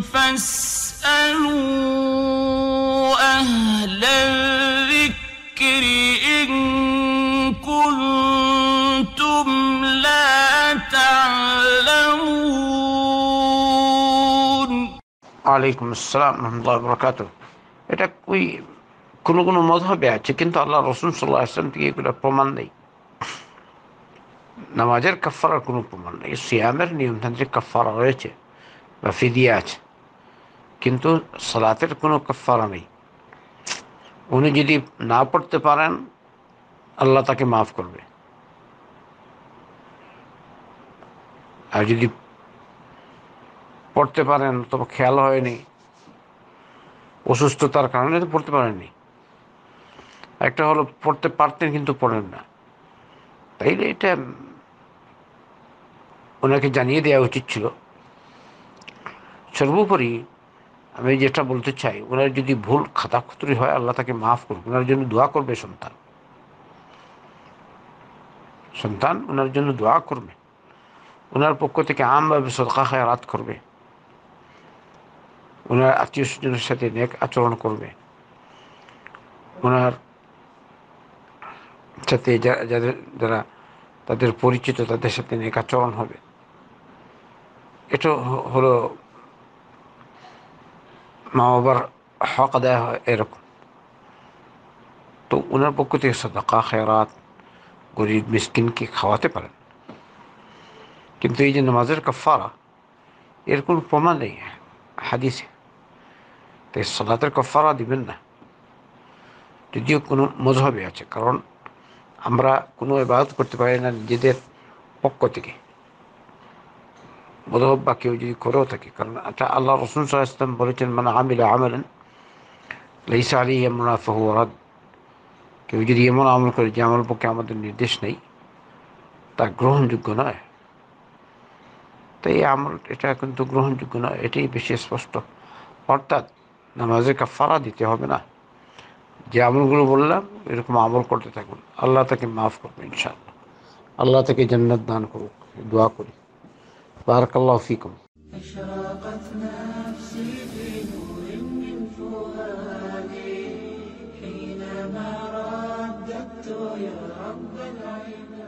فاسألوا أهل الذكر إن كنتم لا تعلمون عليكم السلام ورحمة الله وبركاته এটা ওই কোনো কোনো মজহবে আছে কিন্তু আল্লাহ রসুল সাল্লাহ আসলাম থেকে এগুলো প্রমাণ নেই নামাজের কাফারার কোনো প্রমাণ নেই সিয়ামের নিয়মতান্ত্রিক কাফারা রয়েছে বা ফিদিয়া আছে কিন্তু সালাতের কোনো কফারা নেই উনি যদি না পড়তে পারেন আল্লাহ তাকে মাফ করবে আর যদি পড়তে পারেন তবে খেয়াল হয়নি অসুস্থতার কারণে তো পড়তে পারেননি একটা হলো পড়তে পারতেন কিন্তু পড়েন না তাইলে এটা ওনাকে জানিয়ে দেওয়া উচিত ছিল সর্বোপরি আমি যেটা বলতে চাই ওনার যদি ভুল খাতা খুতরি হয় আল্লাহ তাকে মাফ করুক ওনার জন্য দোয়া করবে সন্তান সন্তান ওনার জন্য দোয়া করবে ওনার পক্ষ থেকে আমভাবে সদকা খায় রাত করবে ওনার আত্মীয় স্বজনের সাথে নেক আচরণ করবে ওনার সাথে যাদের যারা তাদের পরিচিত তাদের সাথে নেক আচরণ হবে এটা হলো মা বাবার হক আদায় হয় এরকম তো ওনার পক্ষ থেকে সদাকা খেরাত গরিব মিসকিনকে খাওয়াতে পারেন কিন্তু এই যে নামাজের কাফারা এর কোনো প্রমাণ নেই হাদিসে তাই সলাতের কাফারা দিবেন না যদিও কোনো মজহবে আছে কারণ আমরা কোনো এবাদত করতে পারি না নিজেদের পক্ষ থেকে বদহব বা কেউ যদি করেও থাকে কারণ এটা আল্লাহ রসুল সাল ইসলাম বলেছেন মানে আমিলা আমেলেন লাইসা এমন এমনা কেউ যদি এমন আমল করে যে আমার পক্ষে আমাদের নির্দেশ নেই তা গ্রহণযোগ্য নয় তাই এই আমল এটা কিন্তু গ্রহণযোগ্য নয় এটাই বেশি স্পষ্ট অর্থাৎ নামাজের কাফারা দিতে হবে না যে আমলগুলো বললাম এরকম আমল করতে থাকুন আল্লাহ তাকে মাফ করবেন ইনশাআল্লাহ আল্লাহ তাকে জান্নাত দান করুক দোয়া করি بارك الله فيكم أشرقت نفسي في نور من فؤادي حينما رددت يا رب العباد